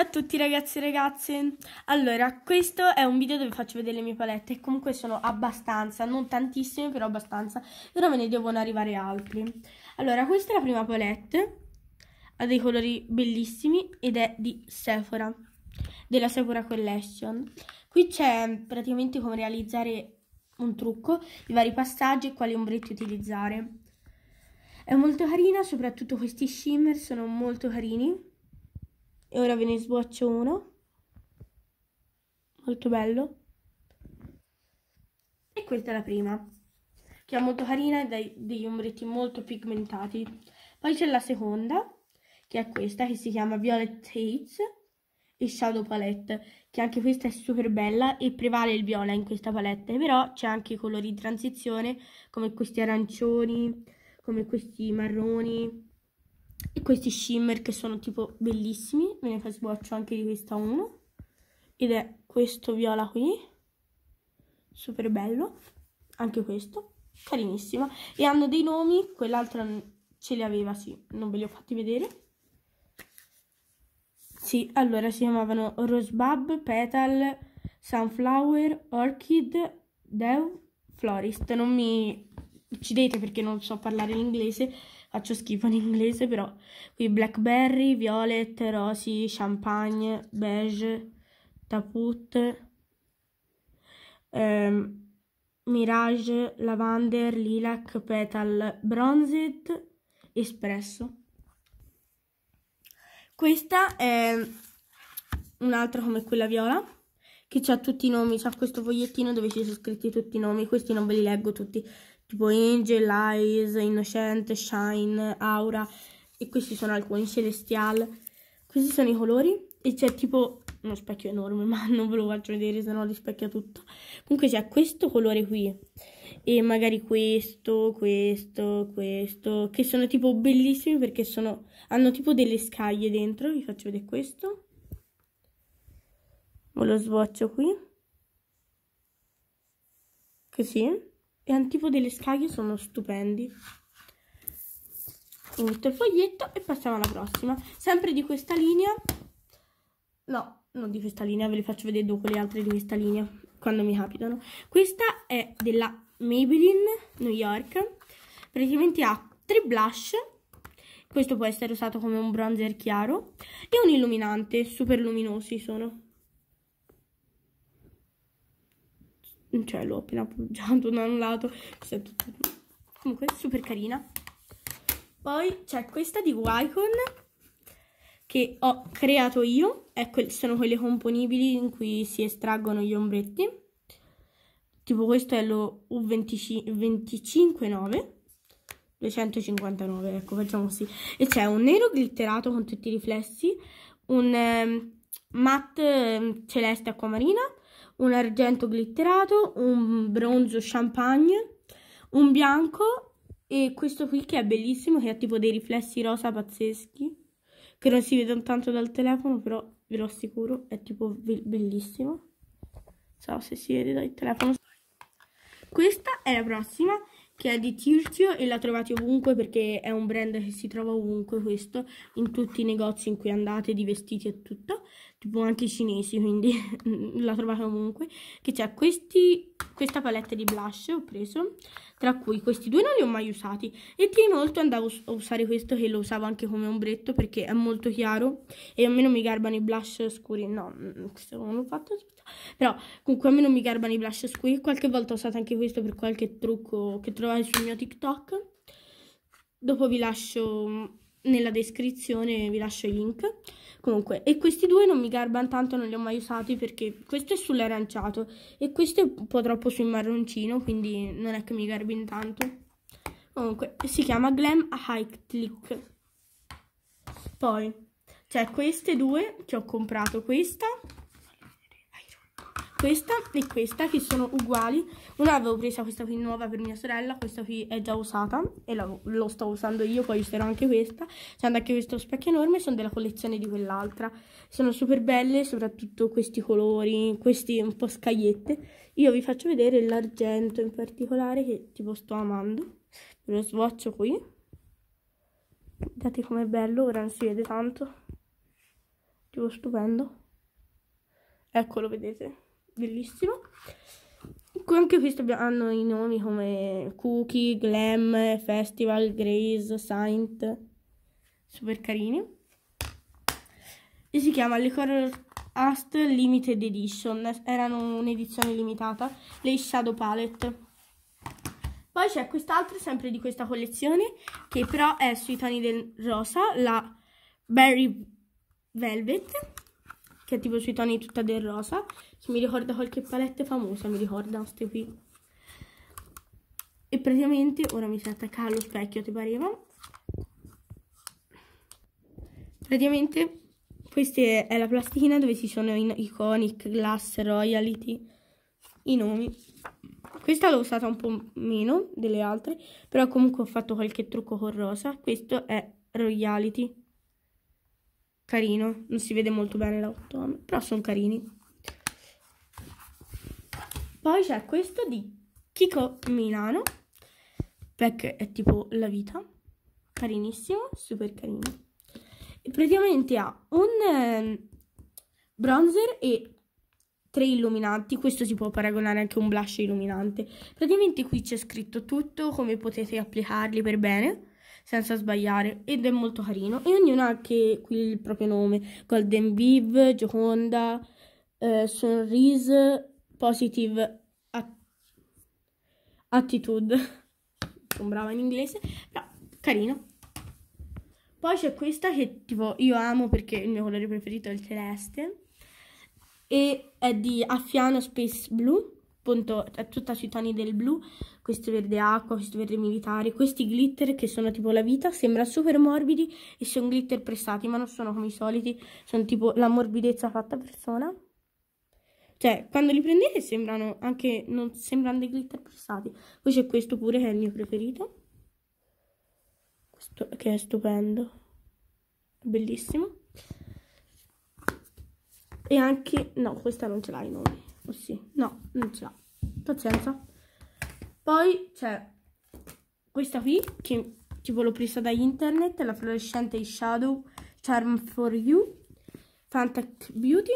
Ciao a tutti ragazzi e ragazze, allora questo è un video dove faccio vedere le mie palette, comunque sono abbastanza, non tantissime però abbastanza, però ve ne devono arrivare altri. Allora questa è la prima palette, ha dei colori bellissimi ed è di Sephora, della Sephora Collection. Qui c'è praticamente come realizzare un trucco, i vari passaggi e quali ombretti utilizzare. È molto carina, soprattutto questi shimmer sono molto carini e ora ve ne sboccio uno molto bello e questa è la prima che è molto carina e ha degli ombretti molto pigmentati poi c'è la seconda che è questa che si chiama Violet Hates e Shadow Palette che anche questa è super bella e prevale il viola in questa palette però c'è anche i colori di transizione come questi arancioni come questi marroni e questi shimmer che sono tipo bellissimi, me ne faccio anche di questa uno, ed è questo viola qui, super bello, anche questo, carinissima, e hanno dei nomi, quell'altra ce li aveva, sì, non ve li ho fatti vedere. Sì, allora si chiamavano Rosebub, Petal, Sunflower, Orchid, Dev, Florist. Non mi uccidete perché non so parlare l'inglese, faccio schifo in inglese però. Qui blackberry, violet, rosy, champagne, beige, taput, ehm, mirage, lavender, lilac, petal, bronzed, espresso. Questa è un'altra come quella viola che ha tutti i nomi, c'ha questo fogliettino dove ci sono scritti tutti i nomi, questi non ve li leggo tutti, tipo Angel, Eyes, Innocente, Shine, Aura e questi sono alcuni, Celestial. Questi sono i colori e c'è tipo uno specchio enorme ma non ve lo faccio vedere se no rispecchia tutto. Comunque c'è questo colore qui e magari questo, questo, questo che sono tipo bellissimi perché sono, hanno tipo delle scaglie dentro. Vi faccio vedere questo. Ve lo sboccio qui. Così e tipo delle Scaglie sono stupendi. Metto il foglietto e passiamo alla prossima. Sempre di questa linea. No, non di questa linea, ve le faccio vedere dopo le altre di questa linea, quando mi capitano. Questa è della Maybelline New York. Praticamente ha tre blush questo può essere usato come un bronzer chiaro e un illuminante, super luminosi sono. cioè l'ho appena appoggiato da un lato, comunque super carina. Poi c'è questa di Wicon che ho creato io, ecco, sono quelle componibili in cui si estraggono gli ombretti, tipo questo è lo U259, 259, ecco, facciamo così, e c'è un nero glitterato con tutti i riflessi, un um, matte ehm, celeste acquamarina, un argento glitterato, un bronzo champagne, un bianco e questo qui che è bellissimo, che ha tipo dei riflessi rosa pazzeschi, che non si vedono tanto dal telefono, però ve lo assicuro, è tipo bellissimo. Non so se si vede dal telefono. Questa è la prossima, che è di Tirzio e la trovate ovunque perché è un brand che si trova ovunque questo, in tutti i negozi in cui andate, di vestiti e tutto tipo anche i cinesi, quindi la trovate ovunque, che c'è questa palette di blush ho preso, tra cui questi due non li ho mai usati, e di molto andavo a usare questo che lo usavo anche come ombretto perché è molto chiaro e a me non mi garbano i blush scuri, no, mm, questo non l'ho fatto, però comunque a me non mi garbano i blush scuri, qualche volta ho usato anche questo per qualche trucco che trovate sul mio TikTok, dopo vi lascio nella descrizione, vi lascio i link, Comunque, e questi due non mi garbano tanto, non li ho mai usati perché questo è sull'aranciato e questo è un po' troppo sul marroncino, quindi non è che mi garbino tanto. Comunque, si chiama Glam a High Click. Poi, c'è queste due che ho comprato questa questa e questa che sono uguali. Una avevo presa questa qui nuova per mia sorella, questa qui è già usata e la, lo sto usando io, poi userò anche questa. C'è anche questo specchio enorme, sono della collezione di quell'altra. Sono super belle, soprattutto questi colori, questi un po' scagliette. Io vi faccio vedere l'argento in particolare che tipo sto amando. lo swatcho qui. Guardate com'è bello, ora non si vede tanto. Tipo stupendo. Eccolo, vedete? bellissimo. Anche questo hanno i nomi come Cookie, Glam, Festival, Grace, Saint, super carini. E si chiama Le Color Ast Limited Edition, erano un'edizione limitata, le Shadow Palette. Poi c'è quest'altra, sempre di questa collezione, che però è sui toni del rosa, la Berry Velvet che è tipo sui toni tutta del rosa, che mi ricorda qualche palette famosa, mi ricorda queste qui. E praticamente ora mi si attacca allo specchio, ti pareva? Praticamente questa è la plastichina dove ci sono Iconic, Glass, Royalty, i nomi. Questa l'ho usata un po' meno delle altre, però comunque ho fatto qualche trucco con rosa. Questo è Royalty carino. Non si vede molto bene la l'autome, però sono carini. Poi c'è questo di Kiko Milano, perché è tipo la vita. Carinissimo, super carino. E praticamente ha un ehm, bronzer e tre illuminanti, questo si può paragonare anche a un blush illuminante. Praticamente qui c'è scritto tutto, come potete applicarli per bene senza sbagliare ed è molto carino. E ognuno ha anche qui il proprio nome, Golden Viv, Gioconda, eh, Sunrise, Positive At Attitude, sono brava in inglese, però carino. Poi c'è questa che tipo io amo perché il mio colore preferito è il celeste e è di Affiano Space Blue appunto è tutta sui toni del blu, questo verde acqua, questo verde militare, questi glitter che sono tipo la vita, sembrano super morbidi e sono glitter pressati, ma non sono come i soliti, sono tipo la morbidezza fatta persona. Cioè, quando li prendete sembrano anche, non sembrano dei glitter pressati. Poi c'è questo pure che è il mio preferito, questo che è stupendo, bellissimo. E anche, no, questa non ce l'hai noi. Oh sì, no, non ce l'ha. Pazienza. Poi c'è questa qui, che tipo l'ho presa da internet, la fluorescente Shadow Charm for You, Fantac Beauty,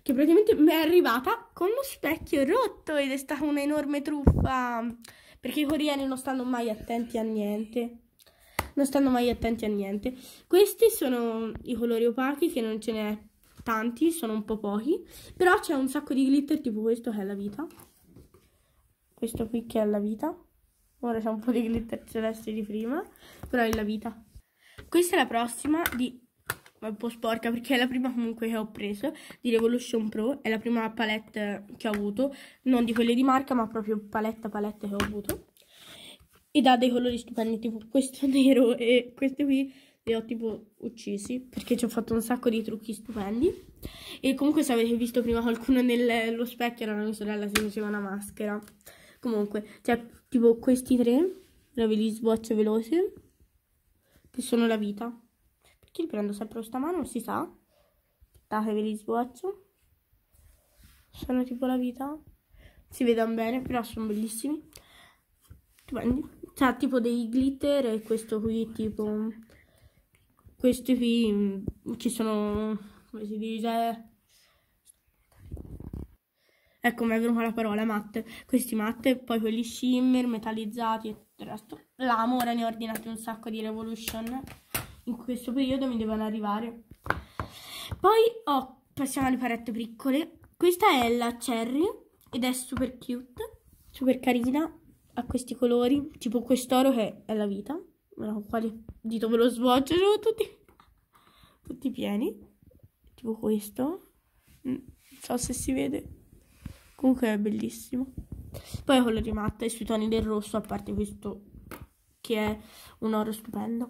che praticamente mi è arrivata con lo specchio rotto ed è stata un'enorme truffa, perché i coreani non stanno mai attenti a niente. Non stanno mai attenti a niente. Questi sono i colori opachi che non ce n'è tanti, sono un po' pochi, però c'è un sacco di glitter tipo questo che è la vita, questo qui che è la vita, ora c'è un po' di glitter celeste di prima, però è la vita. Questa è la prossima di è un po' sporca perché è la prima comunque che ho preso di Revolution Pro, è la prima palette che ho avuto, non di quelle di marca ma proprio paletta palette che ho avuto ed ha dei colori stupendi tipo questo nero e questo qui li ho tipo uccisi perché ci ho fatto un sacco di trucchi stupendi. E comunque se avete visto prima qualcuno nello specchio era mia sorella si faceva una maschera. Comunque, cioè tipo questi tre, ora ve li sboccio veloce, che sono la vita. Perché li prendo sempre questa mano, non si sa. Aspettate, ve li sboccio. Sono tipo la vita. Si vedono bene, però sono bellissimi. Stupendi. C'ha tipo dei glitter e questo qui tipo questi qui ci sono, come si dice, ecco mi è venuta la parola matte, questi matte, poi quelli shimmer, metallizzati e tutto il resto. L'amo, ne ho ordinati un sacco di Revolution, in questo periodo mi devono arrivare. Poi oh, passiamo alle palette piccole, questa è la Cherry ed è super cute, super carina, ha questi colori, tipo quest'oro che è la vita allora, con quale dito me lo svolge? Sono tutti, tutti pieni. Tipo questo. Non mm, so se si vede. Comunque è bellissimo. Poi quello di matta e sui toni del rosso, a parte questo che è un oro stupendo.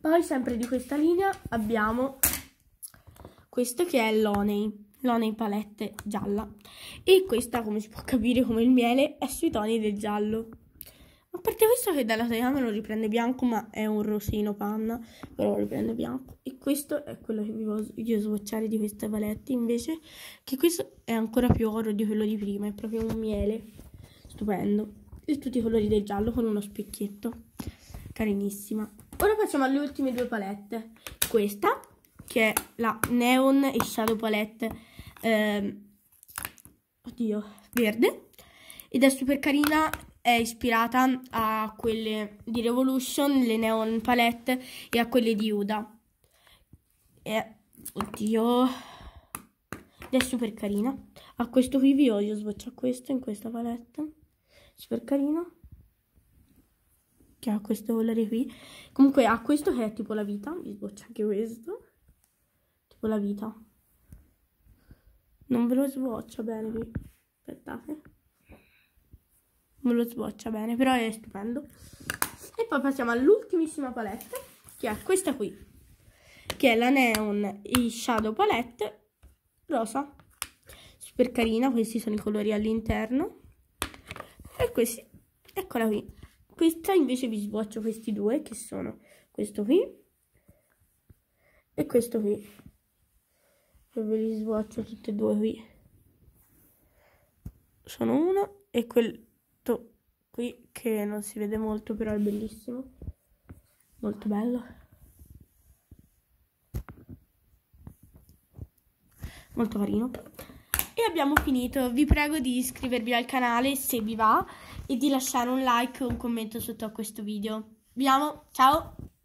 Poi sempre di questa linea abbiamo questo che è l'Oney. L'Oney palette gialla. E questa, come si può capire come il miele, è sui toni del giallo. A parte questo che dalla Sayama lo riprende bianco, ma è un rosino panna, però lo riprende bianco. E questo è quello che vi voglio sbocciare di questa palette, invece, che questo è ancora più oro di quello di prima, è proprio un miele, stupendo. E tutti i colori del giallo con uno specchietto, carinissima. Ora passiamo alle ultime due palette. Questa, che è la Neon e Shadow Palette, ehm, oddio, verde. Ed è super carina è ispirata a quelle di Revolution, le neon palette e a quelle di Uda. E, oddio, ed è super carina. A questo qui vi voglio sbocciare questo in questa palette, super carina. Che ha questo volare qui. Comunque ha questo che è tipo la vita, vi sboccia anche questo. Tipo la vita. Non ve lo sboccio bene qui, aspettate non lo sboccia bene, però è stupendo. E poi passiamo all'ultimissima palette, che è questa qui, che è la Neon e Shadow Palette rosa. Super carina, questi sono i colori all'interno. E questi, eccola qui. Questa invece vi sboccio questi due, che sono questo qui e questo qui. E ve li sboccio tutti e due qui. Sono uno e quel tutto qui che non si vede molto però è bellissimo molto bello molto carino e abbiamo finito vi prego di iscrivervi al canale se vi va e di lasciare un like o un commento sotto a questo video vi amo ciao